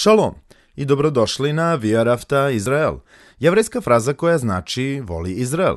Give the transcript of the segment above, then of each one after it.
Šalom i dobrodošli na Via Rafta Izrael, jevrejska fraza koja znači voli Izrael.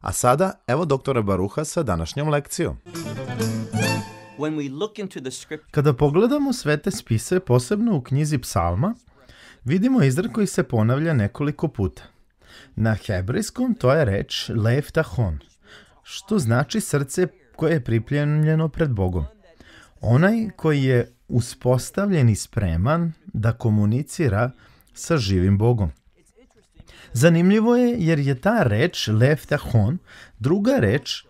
A sada, evo doktora Baruha sa današnjom lekcijom. Kada pogledamo sve te spise, posebno u knjizi psalma, vidimo izrad koji se ponavlja nekoliko puta. Na hebrejskom to je reč lev tahon, što znači srce koje je pripljenjeno pred Bogom. Onaj koji je uspostavljen i spreman da komunicira sa živim Bogom. Zanimljivo je jer je ta reč leftahon druga reč e,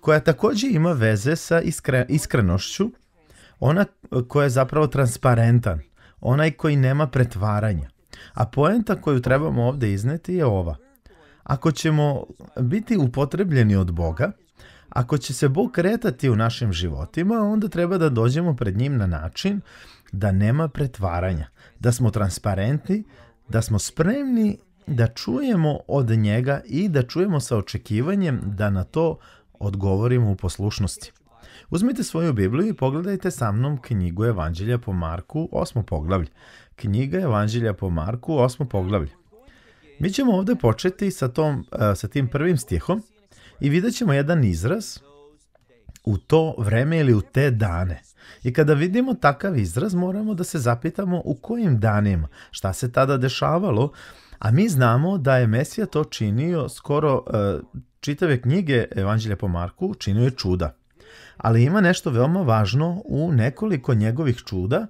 koja takođe ima veze sa iskre, iskrenošću, ona koja je zapravo transparentan, onaj koji nema pretvaranja. A poenta koju trebamo ovde izneti je ova. Ako ćemo biti upotrebljeni od Boga, ako će se Bog kretati u našim životima, onda treba da dođemo pred njim na način da nema pretvaranja, da smo transparentni, da smo spremni da čujemo od njega i da čujemo sa očekivanjem da na to odgovorimo u poslušnosti. Uzmite svoju Bibliju i pogledajte sa mnom knjigu Evanđelja po Marku, osmo poglavlje. Knjiga Evanđelja po Marku, osmo poglavlje. Mi ćemo ovde početi sa, tom, eh, sa tim prvim stihom i vidjet ćemo jedan izraz u to vreme ili u te dane. I kada vidimo takav izraz moramo da se zapitamo u kojim danima, šta se tada dešavalo, a mi znamo da je Mesija to činio skoro e, čitave knjige Evanđelja po Marku, činio je čuda. Ali ima nešto veoma važno u nekoliko njegovih čuda,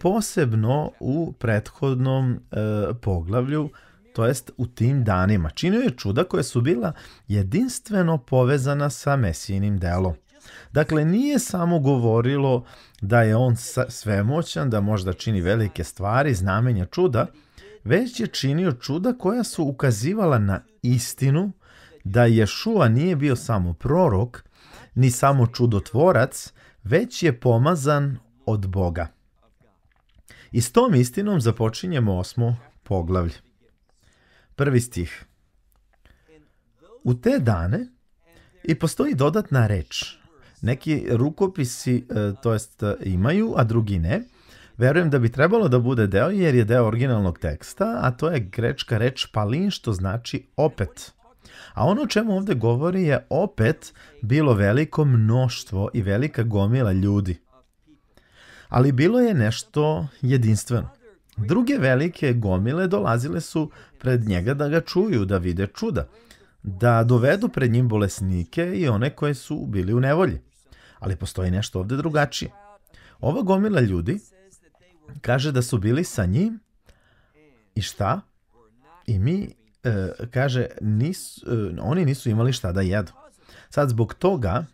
posebno u prethodnom e, poglavlju, to jest u tim danima. Činio je čuda koje su bila jedinstveno povezana sa Mesijinim delom. Dakle, nije samo govorilo da je on svemoćan, da možda čini velike stvari, znamenja čuda, već je činio čuda koja su ukazivala na istinu da Ješua nije bio samo prorok, ni samo čudotvorac, već je pomazan od Boga. I s tom istinom započinjemo osmo poglavlje. Prvi stih. U te dane i postoji dodatna reč neki rukopisi, e, to jest e, imaju, a drugi ne. Verujem da bi trebalo da bude deo jer je deo originalnog teksta, a to je grečka reč palin što znači opet. A ono o čemu ovde govori je opet bilo veliko mnoštvo i velika gomila ljudi. Ali bilo je nešto jedinstveno. Druge velike gomile dolazile su pred njega da ga čuju, da vide čuda, da dovedu pred njim bolesnike i one koje su bili u nevolji ali postoji nešto ovde drugačije. Ova gomila ljudi kaže da su bili sa njim i šta? I mi, e, kaže, nisu, e, oni nisu imali šta da jedu. Sad, zbog toga,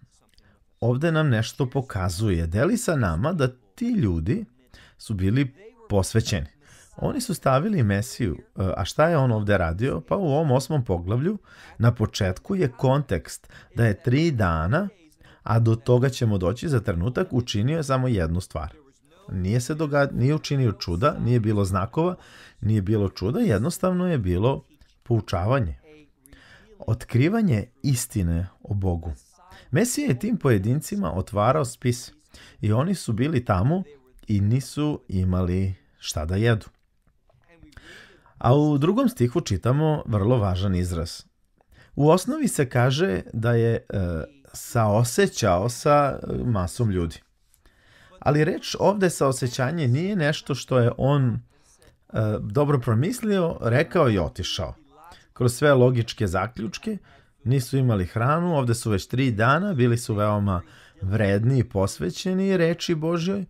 ovde nam nešto pokazuje. Deli sa nama da ti ljudi su bili posvećeni. Oni su stavili Mesiju, e, a šta je on ovde radio? Pa u ovom osmom poglavlju na početku je kontekst da je tri dana a do toga ćemo doći za trenutak, učinio je samo jednu stvar. Nije se doga, nije učinio čuda, nije bilo znakova, nije bilo čuda, jednostavno je bilo poučavanje. Otkrivanje istine o Bogu. Mesija je tim pojedincima otvarao spis i oni su bili tamo i nisu imali šta da jedu. A u drugom stihu čitamo vrlo važan izraz. U osnovi se kaže da je e, saosećao sa e, masom ljudi. Ali reč ovde saosećanje nije nešto što je on e, dobro promislio, rekao i otišao. Kroz sve logičke zaključke nisu imali hranu, ovde su već tri dana, bili su veoma vredni i posvećeni reči Božjoj,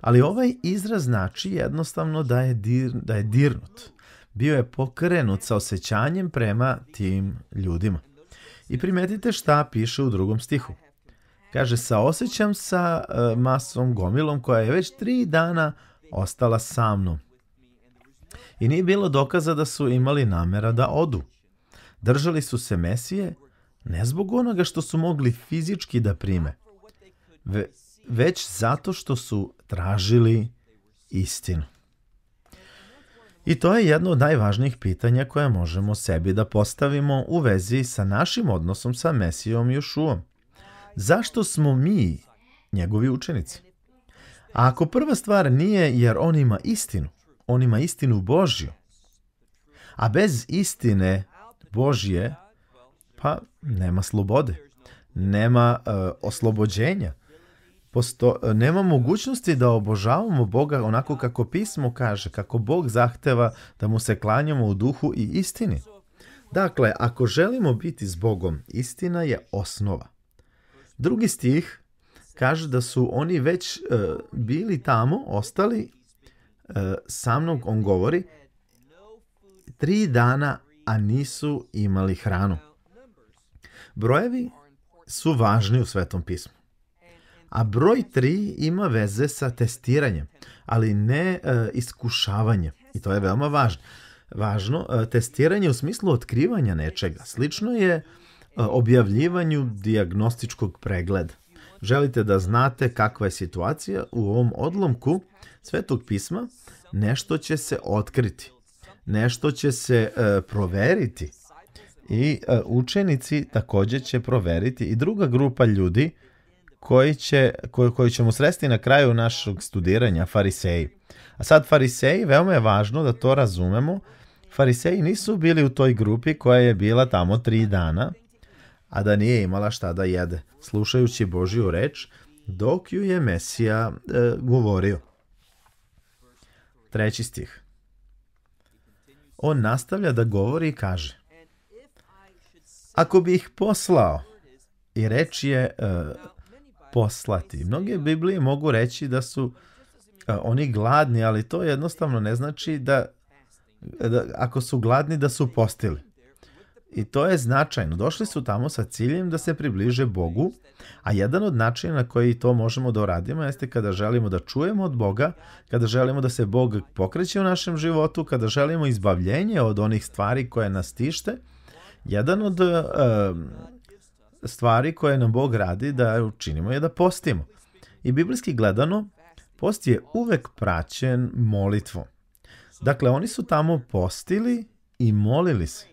ali ovaj izraz znači jednostavno da je, dir, da je dirnut. Bio je pokrenut sa osjećanjem prema tim ljudima. I primetite šta piše u drugom stihu. Kaže, saosećam sa e, masom gomilom koja je već tri dana ostala sa mnom. I nije bilo dokaza da su imali namera da odu. Držali su se Mesije ne zbog onoga što su mogli fizički da prime, ve, već zato što su tražili istinu. I to je jedno od najvažnijih pitanja koje možemo sebi da postavimo u vezi sa našim odnosom sa Mesijom Jošuom. Zašto smo mi njegovi učenici? A ako prva stvar nije jer on ima istinu, on ima istinu Božju, a bez istine Božje, pa nema slobode, nema uh, oslobođenja, Posto, nema mogućnosti da obožavamo Boga onako kako pismo kaže, kako Bog zahteva da mu se klanjamo u duhu i istini. Dakle, ako želimo biti s Bogom, istina je osnova. Drugi stih kaže da su oni već uh, bili tamo, ostali, uh, sa mnom on govori, tri dana, a nisu imali hranu. Brojevi su važni u Svetom pismu. A broj 3 ima veze sa testiranjem, ali ne e, iskušavanje. I to je veoma važno. Važno, e, testiranje u smislu otkrivanja nečega. Slično je e, objavljivanju diagnostičkog pregleda. Želite da znate kakva je situacija u ovom odlomku Svetog pisma, nešto će se otkriti, nešto će se e, proveriti i e, učenici takođe će proveriti i druga grupa ljudi koji, će, koji, koji ćemo sresti na kraju našeg studiranja, fariseji. A sad fariseji, veoma je važno da to razumemo, fariseji nisu bili u toj grupi koja je bila tamo tri dana, a da nije imala šta da jede, slušajući Božju reč, dok ju je Mesija e, govorio. Treći stih. On nastavlja da govori i kaže Ako bi ih poslao, i reč je e, poslati. Mnoge Biblije mogu reći da su a, oni gladni, ali to jednostavno ne znači da, da ako su gladni da su postili. I to je značajno. Došli su tamo sa ciljem da se približe Bogu, a jedan od načina na koji to možemo da uradimo jeste kada želimo da čujemo od Boga, kada želimo da se Bog pokreće u našem životu, kada želimo izbavljenje od onih stvari koje nas tište. Jedan od uh, stvari koje nam Bog radi da učinimo je da postimo. I biblijski gledano, post je uvek praćen molitvom. Dakle, oni su tamo postili i molili se.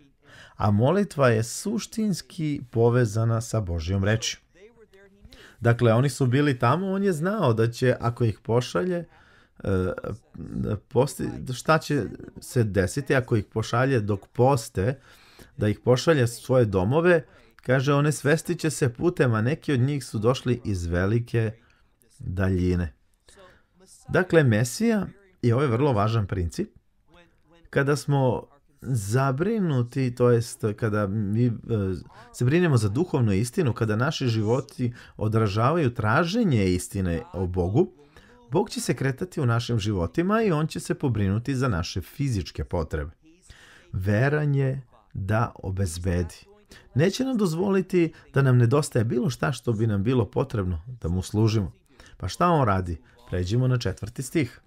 A molitva je suštinski povezana sa Božijom reči. Dakle, oni su bili tamo, on je znao da će, ako ih pošalje, e, posti, šta će se desiti ako ih pošalje dok poste, da ih pošalje svoje domove, Kaže, one svestiće se putem, a neki od njih su došli iz velike daljine. Dakle, Mesija, je ovo ovaj je vrlo važan princip, kada smo zabrinuti, to jest kada mi e, se brinemo za duhovnu istinu, kada naši životi odražavaju traženje istine o Bogu, Bog će se kretati u našim životima i On će se pobrinuti za naše fizičke potrebe. je da obezbedi neće nam dozvoliti da nam nedostaje bilo šta što bi nam bilo potrebno da mu služimo. Pa šta on radi? Pređimo na četvrti stih.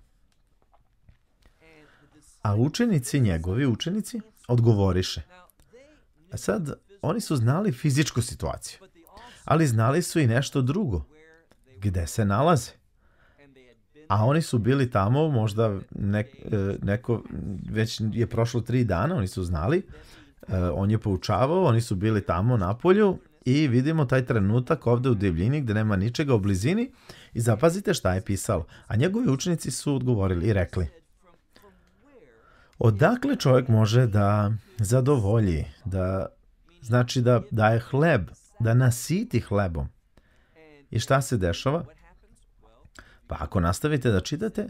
A učenici, njegovi učenici, odgovoriše. A e sad, oni su znali fizičku situaciju, ali znali su i nešto drugo. Gde se nalaze? A oni su bili tamo, možda ne, e, neko već je prošlo tri dana, oni su znali, E, on je poučavao, oni su bili tamo na polju i vidimo taj trenutak ovde u divljini gde nema ničega u blizini i zapazite šta je pisalo. A njegovi učenici su odgovorili i rekli Odakle čovjek može da zadovolji, da znači da daje hleb, da nasiti hlebom. I šta se dešava? Pa ako nastavite da čitate,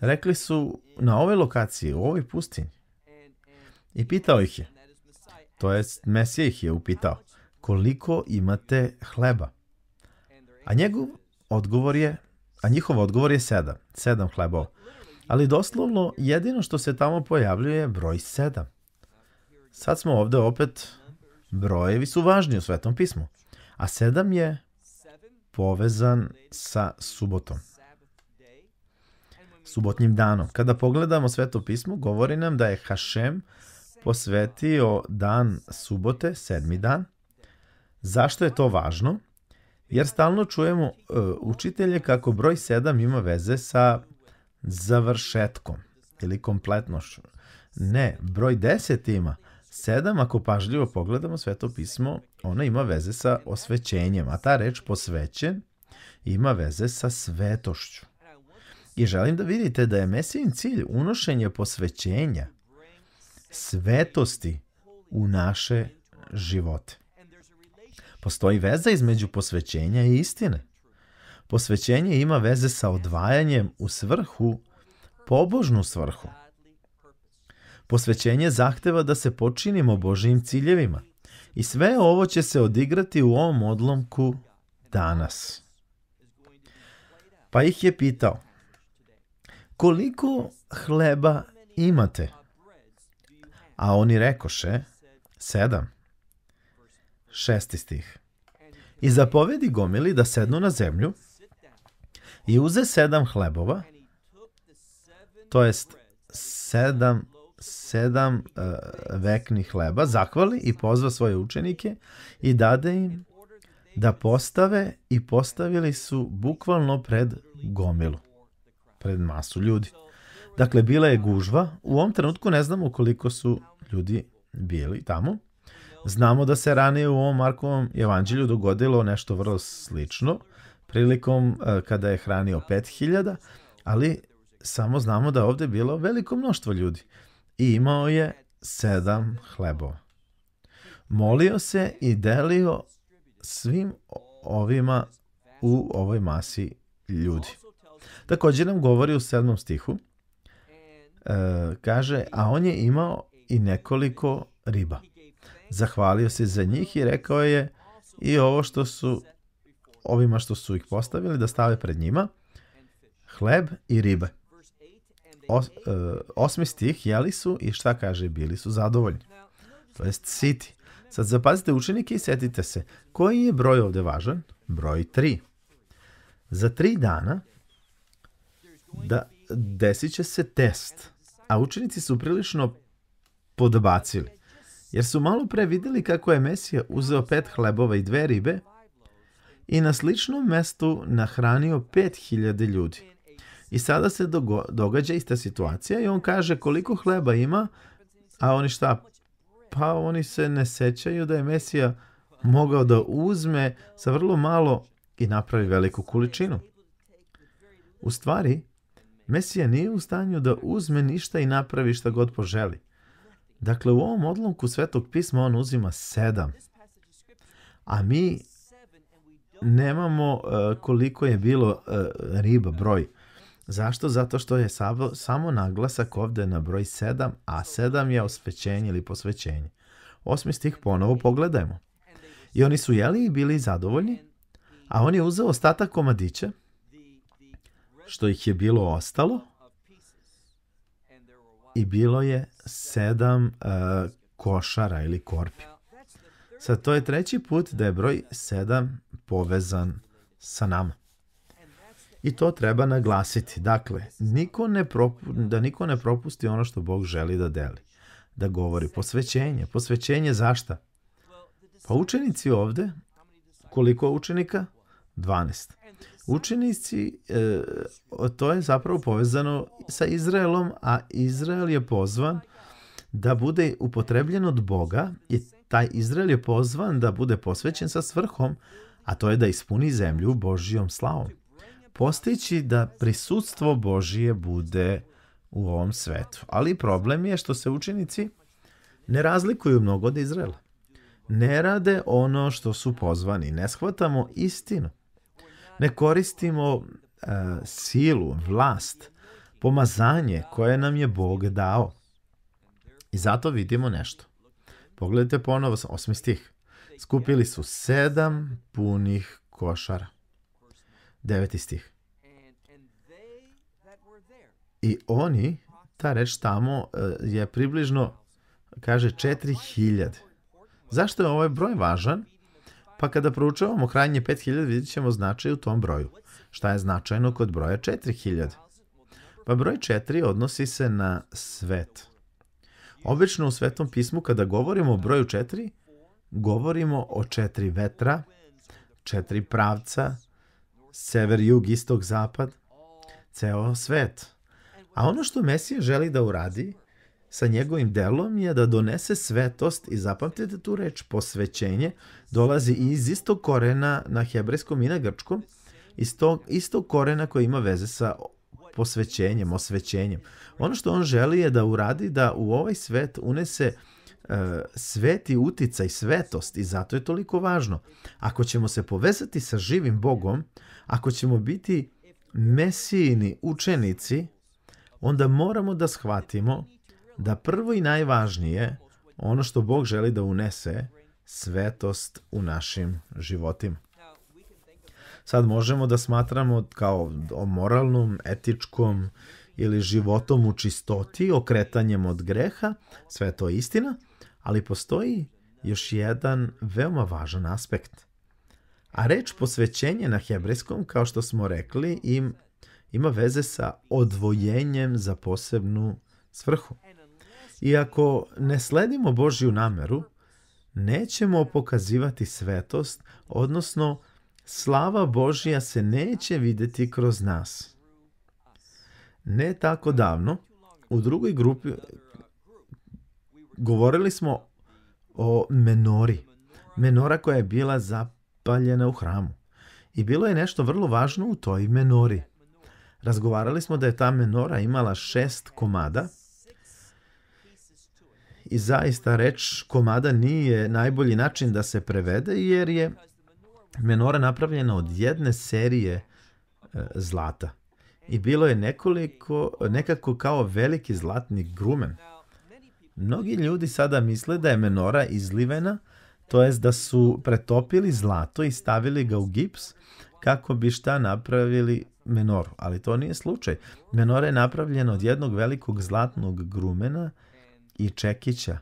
rekli su na ovoj lokaciji, u ovoj pustinji. I pitao ih je, to jest Mesija ih je upitao, koliko imate hleba? A njegov odgovor je, a njihov odgovor je sedam, sedam hlebova. Ali doslovno jedino što se tamo pojavljuje je broj sedam. Sad smo ovde opet, brojevi su važni u Svetom pismu. A sedam je povezan sa subotom. Subotnjim danom. Kada pogledamo Sveto pismo, govori nam da je Hašem posvetio dan subote, sedmi dan. Zašto je to važno? Jer stalno čujemo e, učitelje kako broj 7 ima veze sa završetkom ili kompletnošću. Ne, broj 10 ima. 7, ako pažljivo pogledamo sveto pismo, ona ima veze sa osvećenjem, a ta reč posvećen ima veze sa svetošću. I želim da vidite da je Mesijin cilj unošenje posvećenja svetosti u naše živote. Postoji veza između posvećenja i istine. Posvećenje ima veze sa odvajanjem u svrhu, pobožnu svrhu. Posvećenje zahteva da se počinimo Božijim ciljevima i sve ovo će se odigrati u ovom odlomku danas. Pa ih je pitao, koliko hleba imate? A oni rekoše, sedam, šesti stih. I zapovedi gomili da sednu na zemlju i uze sedam hlebova, to jest sedam, sedam uh, e, veknih hleba, zakvali i pozva svoje učenike i dade im da postave i postavili su bukvalno pred gomilu, pred masu ljudi. Dakle, bila je gužva. U ovom trenutku ne znamo koliko su ljudi bili tamo. Znamo da se ranije u ovom Markovom evanđelju dogodilo nešto vrlo slično prilikom e, kada je hranio 5000, ali samo znamo da je bilo veliko mnoštvo ljudi i imao je sedam hlebova. Molio se i delio svim ovima u ovoj masi ljudi. Također nam govori u sedmom stihu E, kaže, a on je imao i nekoliko riba. Zahvalio se za njih i rekao je i ovo što su ovima što su ih postavili da stave pred njima hleb i ribe. Os, e, osmi stih jeli su i šta kaže bili su zadovoljni. To jest siti. Sad zapazite učenike i setite se koji je broj ovde važan? Broj 3. Za tri dana da, desit će se test a učenici su prilično podbacili, jer su malo pre videli kako je Mesija uzeo pet hlebova i dve ribe i na sličnom mestu nahranio pet hiljade ljudi. I sada se događa ista situacija i on kaže koliko hleba ima, a oni šta? Pa oni se ne sećaju da je Mesija mogao da uzme sa vrlo malo i napravi veliku količinu. U stvari, Mesija nije u stanju da uzme ništa i napravi šta god poželi. Dakle, u ovom odlomku Svetog pisma on uzima sedam. A mi nemamo uh, koliko je bilo uh, e, riba broj. Zašto? Zato što je sabo, samo naglasak ovde na broj 7, a 7 je osvećenje ili posvećenje. Osmi stih ponovo pogledajmo. I oni su jeli i bili zadovoljni, a on je uzeo ostatak komadića što ih je bilo ostalo i bilo je sedam uh, košara ili korpi. Sad, to je treći put da je broj 7 povezan sa nama. I to treba naglasiti. Dakle, niko ne propu, da niko ne propusti ono što Bog želi da deli. Da govori posvećenje. Posvećenje zašta? Pa učenici ovde, koliko učenika? 12. Učenici, e, to je zapravo povezano sa Izraelom, a Izrael je pozvan da bude upotrebljen od Boga i taj Izrael je pozvan da bude posvećen sa svrhom, a to je da ispuni zemlju Božijom slavom. Postići da prisutstvo Božije bude u ovom svetu. Ali problem je što se učenici ne razlikuju mnogo od Izraela. Ne rade ono što su pozvani, ne shvatamo istinu. Ne koristimo uh, silu, vlast, pomazanje koje nam je Bog dao. I zato vidimo nešto. Pogledajte ponovo osmi stih. Skupili su sedam punih košara. Deveti stih. I oni, ta reč tamo e, je približno, kaže, 4000. Zašto je ovaj broj važan? Pa kada proučavamo hranje 5000 vidjet ćemo značaj u tom broju. Šta je značajno kod broja 4000? Pa broj 4 odnosi se na svet. Obično u Svetom pismu kada govorimo o broju 4, govorimo o četiri vetra, četiri pravca, sever, jug, istok, zapad, ceo svet. A ono što Mesija želi da uradi sa njegovim delom je da donese svetost i zapamtite tu reč posvećenje dolazi iz istog korena na hebrejskom i na grčkom iz tog istog korena koji ima veze sa posvećenjem, osvećenjem. Ono što on želi je da uradi da u ovaj svet unese e, sveti uticaj, svetost i zato je toliko važno. Ako ćemo se povezati sa živim Bogom, ako ćemo biti mesijini učenici, onda moramo da shvatimo da prvo i najvažnije, ono što Bog želi da unese, svetost u našim životima. Sad možemo da smatramo kao o moralnom, etičkom ili životom u čistoti, okretanjem od greha, sve to je istina, ali postoji još jedan veoma važan aspekt. A reč posvećenje na hebrejskom, kao što smo rekli, im, ima veze sa odvojenjem za posebnu svrhu. I ako ne sledimo Božju nameru, nećemo pokazivati svetost, odnosno slava Božja se neće videti kroz nas. Ne tako davno, u drugoj grupi govorili smo o menori. Menora koja je bila zapaljena u hramu. I bilo je nešto vrlo važno u toj menori. Razgovarali smo da je ta menora imala šest komada i zaista reč komada nije najbolji način da se prevede jer je menora napravljena od jedne serije e, zlata. I bilo je nekoliko, nekako kao veliki zlatni grumen. Mnogi ljudi sada misle da je menora izlivena, to jest da su pretopili zlato i stavili ga u gips kako bi šta napravili menoru. Ali to nije slučaj. Menora je napravljena od jednog velikog zlatnog grumena i Čekića.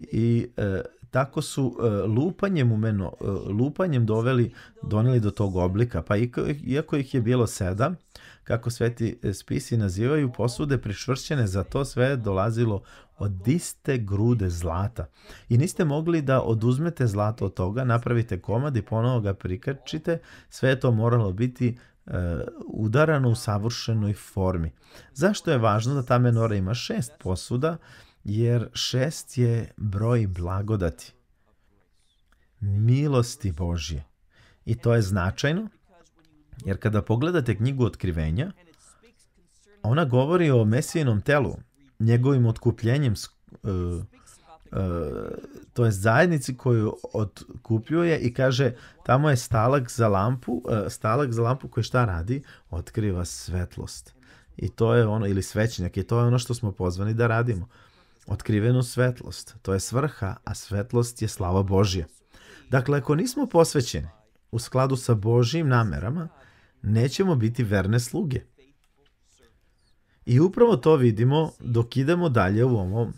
I e, tako su e, lupanjem umeno, e, lupanjem doveli, doneli do tog oblika, pa iako ih je bilo sedam, kako sveti spisi nazivaju, posude prišvršćene za to sve dolazilo od iste grude zlata. I niste mogli da oduzmete zlato od toga, napravite komad i ponovo ga prikačite, sve je to moralo biti e, udarano u savršenoj formi. Zašto je važno da ta menora ima šest posuda? jer šest je broj blagodati, milosti Božje. I to je značajno, jer kada pogledate knjigu Otkrivenja, ona govori o Mesijenom telu, njegovim otkupljenjem, uh, uh, to je zajednici koju otkupljuje i kaže tamo je stalak za lampu, uh, stalak za lampu koji šta radi? Otkriva svetlost. I to je ono, ili svećenjak, i to je ono što smo pozvani da radimo otkrivenu svetlost. To je svrha, a svetlost je slava Božja. Dakle, ako nismo posvećeni u skladu sa Božijim namerama, nećemo biti verne sluge. I upravo to vidimo dok idemo dalje u ovom,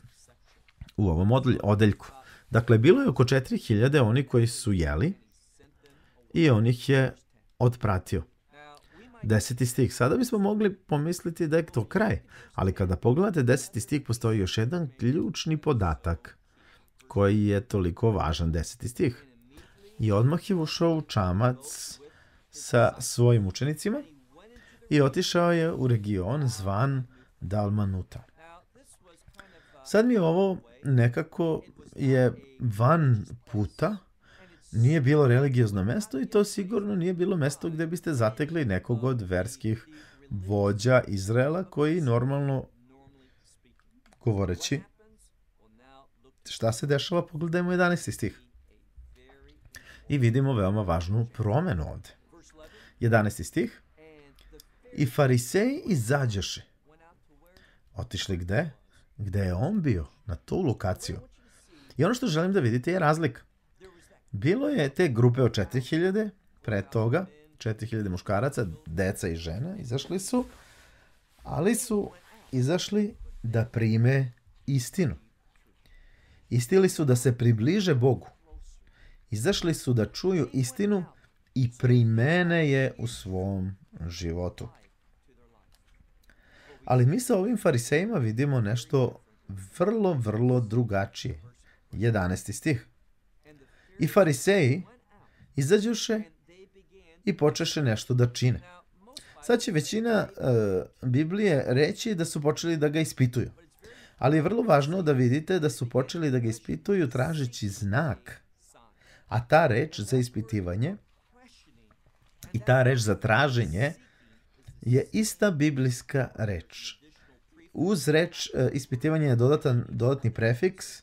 u ovom odeljku. Dakle, bilo je oko 4000 oni koji su jeli i on ih je otpratio. Deseti stih. Sada bismo mogli pomisliti da je to kraj, ali kada pogledate deseti stih postoji još jedan ključni podatak koji je toliko važan deseti stih. I odmah je ušao u čamac sa svojim učenicima i otišao je u region zvan Dalmanuta. Sad mi ovo nekako je van puta nije bilo religiozno da, mesto i to sigurno nije bilo da, mesto gde biste zatekli nekog od verskih vođa Izraela da koji normalno govoreći šta se dešava, pogledajmo 11. stih. I vidimo veoma važnu promenu ovde. 11. stih. I fariseji izađeše. Otišli gde? Gde je on bio? Na tu lokaciju. I ono što želim da vidite je razlika. Bilo je te grupe od 4000, pre toga, 4000 muškaraca, deca i žena, izašli su, ali su izašli da prime istinu. Istili su da se približe Bogu. Izašli su da čuju istinu i primene je u svom životu. Ali mi sa ovim farisejima vidimo nešto vrlo, vrlo drugačije. 11. stih. I fariseji izađuše i počeše nešto da čine. Sad će većina e, Biblije reći da su počeli da ga ispituju. Ali je vrlo važno da vidite da su počeli da ga ispituju tražeći znak. A ta reč za ispitivanje i ta reč za traženje je ista biblijska reč. Uz reč e, ispitivanje je dodatan dodatni prefiks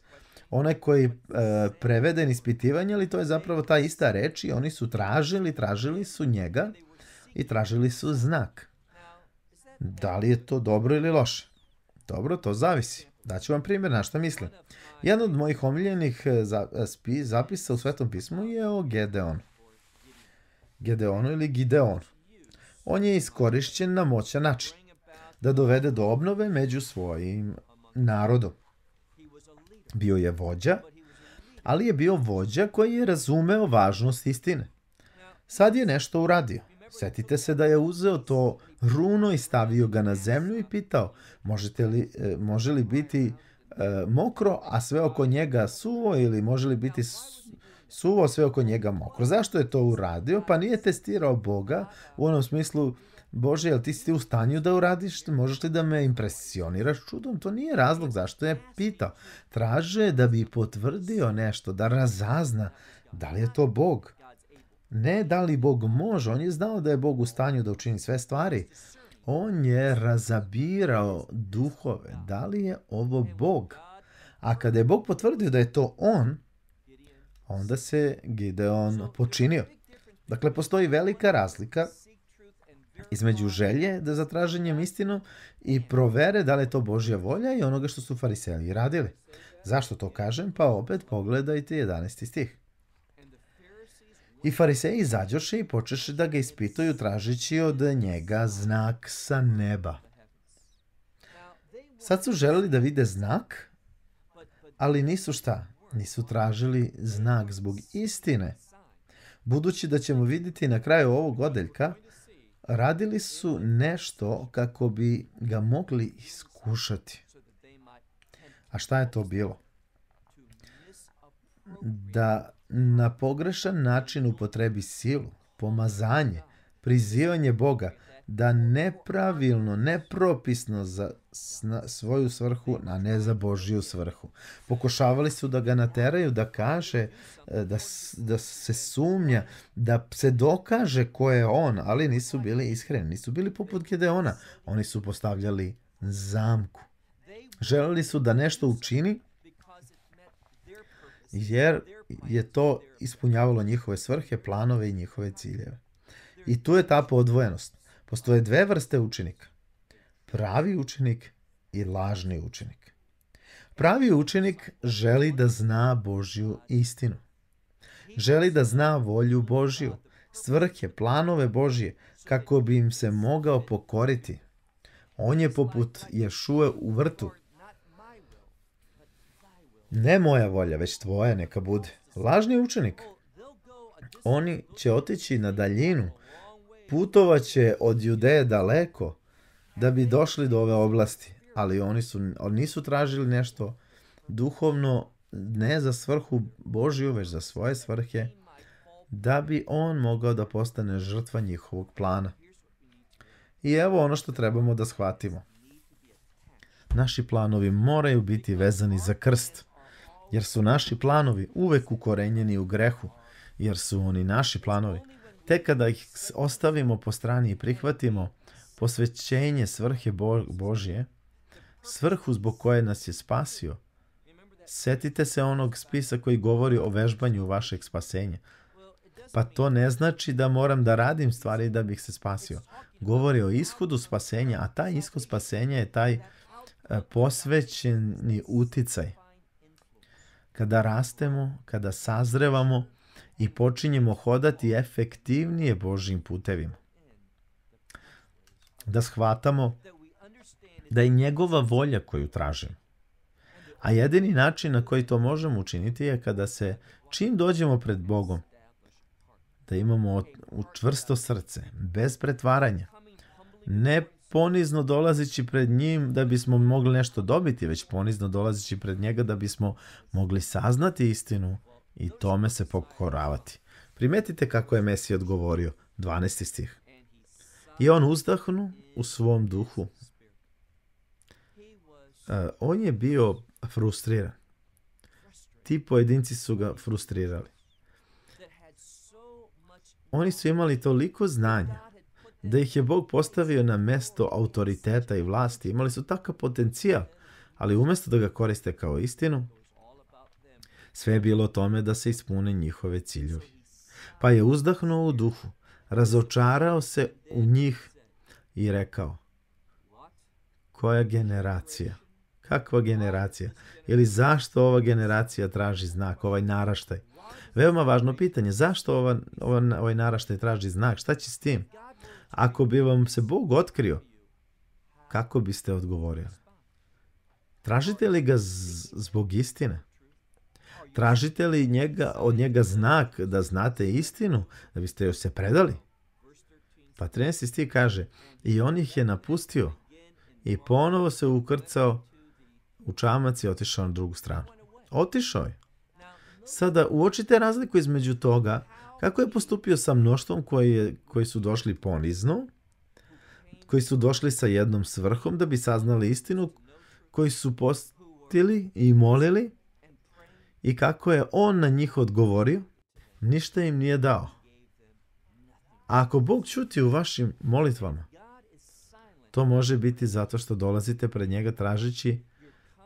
onaj koji e, preveden ispitivanje, ali to je zapravo ta ista reč i oni su tražili, tražili su njega i tražili su znak. Da li je to dobro ili loše? Dobro, to zavisi. Daću vam primjer na što mislim. Jedan od mojih omiljenih e, e, zapisa u Svetom pismu je o Gedeonu. Gedeonu ili Gideon. On je iskorišćen na moćan način da dovede do obnove među svojim narodom. Bio je vođa, ali je bio vođa koji je razumeo važnost istine. Sad je nešto uradio. Setite se da je uzeo to runo i stavio ga na zemlju i pitao možete li, e, može li biti e, mokro, a sve oko njega suvo ili može li biti suvo, sve oko njega mokro. Zašto je to uradio? Pa nije testirao Boga u onom smislu Bože, jel ti si u stanju da uradiš, možeš li da me impresioniraš čudom? To nije razlog zašto je pitao. Traže da bi potvrdio nešto, da razazna da li je to Bog. Ne da li Bog može, on je znao da je Bog u stanju da učini sve stvari. On je razabirao duhove, da li je ovo Bog. A kada je Bog potvrdio da je to on, onda se Gideon počinio. Dakle, postoji velika razlika između želje da za traženjem istinom i provere da li je to Božja volja i onoga što su fariseji radili. Zašto to kažem? Pa opet pogledajte 11. stih. I fariseji izađoše i počeše da ga ispitaju tražeći od njega znak sa neba. Sad su želeli da vide znak, ali nisu šta? Nisu tražili znak zbog istine. Budući da ćemo vidjeti na kraju ovog odeljka radili su nešto kako bi ga mogli iskušati. A šta je to bilo? Da na pogrešan način upotrebi silu, pomazanje, prizivanje Boga – da nepravilno, nepropisno za svoju svrhu, a ne za Božiju svrhu. Pokušavali su da ga nateraju da kaže, e, da, da se sumnja, da se dokaže ko je on, ali nisu bili iskreni, nisu bili poput Gedeona. Oni su postavljali zamku. Želeli su da nešto učini, jer je to ispunjavalo njihove svrhe, planove i njihove ciljeve. I tu je ta podvojenost. Postoje dve vrste učenika. Pravi učenik i lažni učenik. Pravi učenik želi da zna Božju istinu. Želi da zna volju Božju, svrhe, planove Božje, kako bi im se mogao pokoriti. On je poput Ješue u vrtu. Ne moja volja, već tvoja neka bude. Lažni učenik. Oni će otići na daljinu putovaće od Judeje daleko da bi došli do ove oblasti, ali oni su oni nisu tražili nešto duhovno ne za svrhu Božiju, već za svoje svrhe, da bi on mogao da postane žrtva njihovog plana. I evo ono što trebamo da shvatimo. Naši planovi moraju biti vezani za krst, jer su naši planovi uvek ukorenjeni u grehu, jer su oni naši planovi. Te kada ih ostavimo po strani i prihvatimo posvećenje svrhe Bo Božje, svrhu zbog koje nas je spasio, setite se onog spisa koji govori o vežbanju vašeg spasenja. Pa to ne znači da moram da radim stvari da bih se spasio. Govori o ishodu spasenja, a taj ishod spasenja je taj e, posvećeni uticaj. Kada rastemo, kada sazrevamo, i počinjemo hodati efektivnije Božim putevima. Da shvatamo da je njegova volja koju tražimo. A jedini način na koji to možemo učiniti je kada se čim dođemo pred Bogom, da imamo čvrsto srce, bez pretvaranja, ne ponizno dolazeći pred njim da bismo mogli nešto dobiti, već ponizno dolazeći pred njega da bismo mogli saznati istinu i tome se pokoravati. Primetite kako je Mesija odgovorio, 12. stih. I on uzdahnu u svom duhu. E, on je bio frustriran. Ti pojedinci su ga frustrirali. Oni su imali toliko znanja da ih je Bog postavio na mesto autoriteta i vlasti. Imali su takav potencijal, ali umjesto da ga koriste kao istinu, Sve je bilo tome da se ispune njihove ciljevi. Pa je uzdahnuo u duhu, razočarao se u njih i rekao, koja generacija? Kakva generacija? Ili zašto ova generacija traži znak, ovaj naraštaj? Veoma važno pitanje, zašto ova, ova, ovaj naraštaj traži znak? Šta će s tim? Ako bi vam se Bog otkrio, kako biste odgovorili? Tražite li ga zbog istine? Tražite li njega, od njega znak da znate istinu, da biste joj se predali? Pa 13. stih kaže, i on ih je napustio i ponovo se ukrcao u čamac i otišao na drugu stranu. Otišao je. Sada uočite razliku između toga kako je postupio sa mnoštvom koji, je, koji su došli ponizno, koji su došli sa jednom svrhom da bi saznali istinu, koji su postili i molili, i kako je on na njih odgovorio, ništa im nije dao. A ako Bog čuti u vašim molitvama, to može biti zato što dolazite pred njega tražeći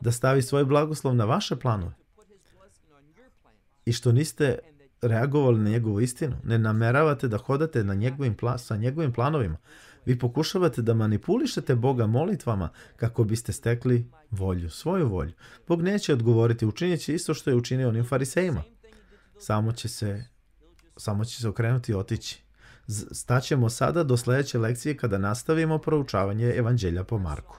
da stavi svoj blagoslov na vaše planove i što niste reagovali na njegovu istinu, ne nameravate da hodate na njegovim pla sa njegovim planovima, Vi pokušavate da manipulišete Boga molitvama kako biste stekli volju, svoju volju. Bog neće odgovoriti, učinit će isto što je učinio onim farisejima. Samo će se, samo će se okrenuti i otići. Staćemo sada do sledeće lekcije kada nastavimo proučavanje Evanđelja po Marku.